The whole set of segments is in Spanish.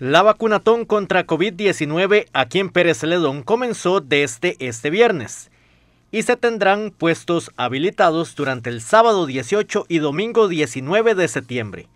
La vacunatón contra COVID-19 aquí en Pérez Ledón comenzó desde este viernes y se tendrán puestos habilitados durante el sábado 18 y domingo 19 de septiembre.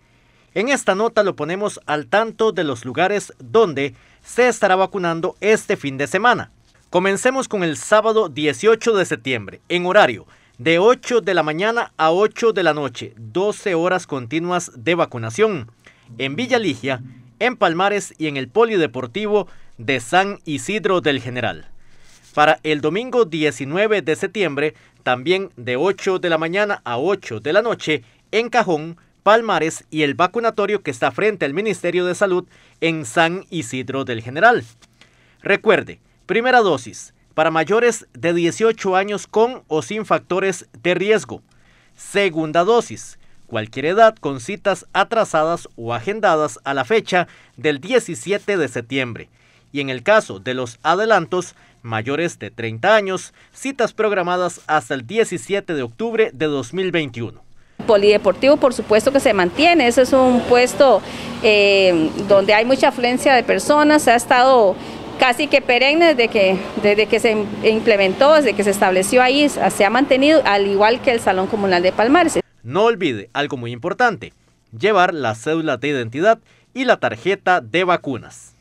En esta nota lo ponemos al tanto de los lugares donde se estará vacunando este fin de semana. Comencemos con el sábado 18 de septiembre, en horario de 8 de la mañana a 8 de la noche, 12 horas continuas de vacunación. En Villa Ligia, en Palmares y en el Polideportivo de San Isidro del General. Para el domingo 19 de septiembre, también de 8 de la mañana a 8 de la noche, en Cajón, Palmares y el vacunatorio que está frente al Ministerio de Salud en San Isidro del General. Recuerde, primera dosis para mayores de 18 años con o sin factores de riesgo. Segunda dosis cualquier edad con citas atrasadas o agendadas a la fecha del 17 de septiembre. Y en el caso de los adelantos, mayores de 30 años, citas programadas hasta el 17 de octubre de 2021. Polideportivo, por supuesto que se mantiene, ese es un puesto eh, donde hay mucha afluencia de personas, se ha estado casi que perenne desde que, desde que se implementó, desde que se estableció ahí, se ha mantenido, al igual que el Salón Comunal de Palmares. No olvide algo muy importante, llevar la cédula de identidad y la tarjeta de vacunas.